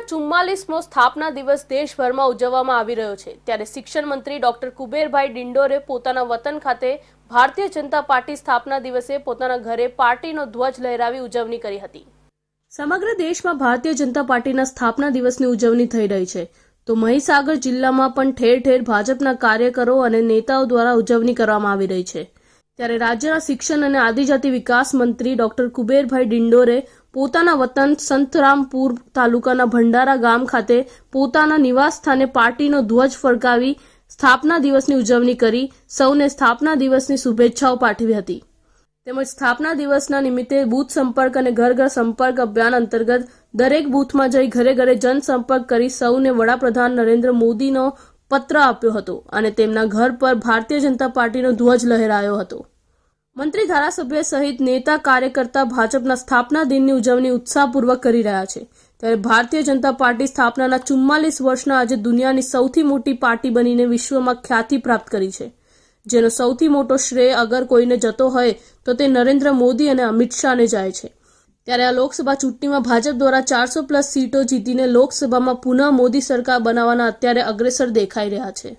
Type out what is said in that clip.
શિક્ષણના ચુમ્માલીસમો સ્થાપના દિવસ દેશભરમાં ઉજવવામાં આવી રહ્યો છે ત્યારે શિક્ષણ મંત્રી ડોક્ટર કુબેરભાઈ ડિંડોરે પોતાના વતન ખાતે ભારતીય જનતા પાર્ટી સ્થાપના દિવસે પોતાના ઘરે પાર્ટીનો ધ્વજ લહેરાવી ઉજવણી કરી હતી સમગ્ર દેશમાં ભારતીય જનતા પાર્ટીના સ્થાપના દિવસની ઉજવણી થઈ રહી છે તો મહીસાગર જિલ્લામાં પણ ઠેર ઠેર ભાજપના કાર્યકરો અને નેતાઓ દ્વારા ઉજવણી કરવામાં આવી રહી છે ત્યારે રાજ્યના શિક્ષણ અને આદિજાતિ વિકાસ મંત્રી ડોક્ટર કુબેરભાઈ ડિંડોરે પોતાના વતન સંતરામપુર તાલુકાના ભંડારા ગામ ખાતે પોતાના નિવાસ સ્થાને પાર્ટીનો ધ્વજ ફરકાવી સ્થાપના દિવસની ઉજવણી કરી સૌને સ્થાપના દિવસની શુભેચ્છાઓ પાઠવી હતી તેમજ સ્થાપના દિવસના નિમિત્તે બૂથ સંપર્ક અને ઘર ઘર સંપર્ક અભિયાન અંતર્ગત દરેક બૂથમાં જઈ ઘરે ઘરે જનસંપર્ક કરી સૌને વડાપ્રધાન નરેન્દ્ર મોદીનો પત્ર આપ્યો હતો અને તેમના ઘર પર ભારતીય જનતા પાર્ટીનો ધ્વજ લહેરાયો હતો મંત્રી ધારાસભ્ય સહિત નેતા કાર્યકર્તા ભાજપના સ્થાપના દિનની ઉજવણી ઉત્સાહપૂર્વક કરી રહ્યા છે ત્યારે ભારતીય જનતા પાર્ટી સ્થાપનાના ચુમ્માલીસ વર્ષના આજે દુનિયાની સૌથી મોટી પાર્ટી બનીને વિશ્વમાં ખ્યાતિ પ્રાપ્ત કરી છે જેનો સૌથી મોટો શ્રેય અગર કોઈને જતો હોય તો તે નરેન્દ્ર મોદી અને અમિત શાહને જાય છે ત્યારે આ લોકસભા ચૂંટણીમાં ભાજપ દ્વારા ચારસો પ્લસ સીટો જીતીને લોકસભામાં પુનઃ મોદી સરકાર બનાવવાના અત્યારે અગ્રેસર દેખાઈ રહ્યા છે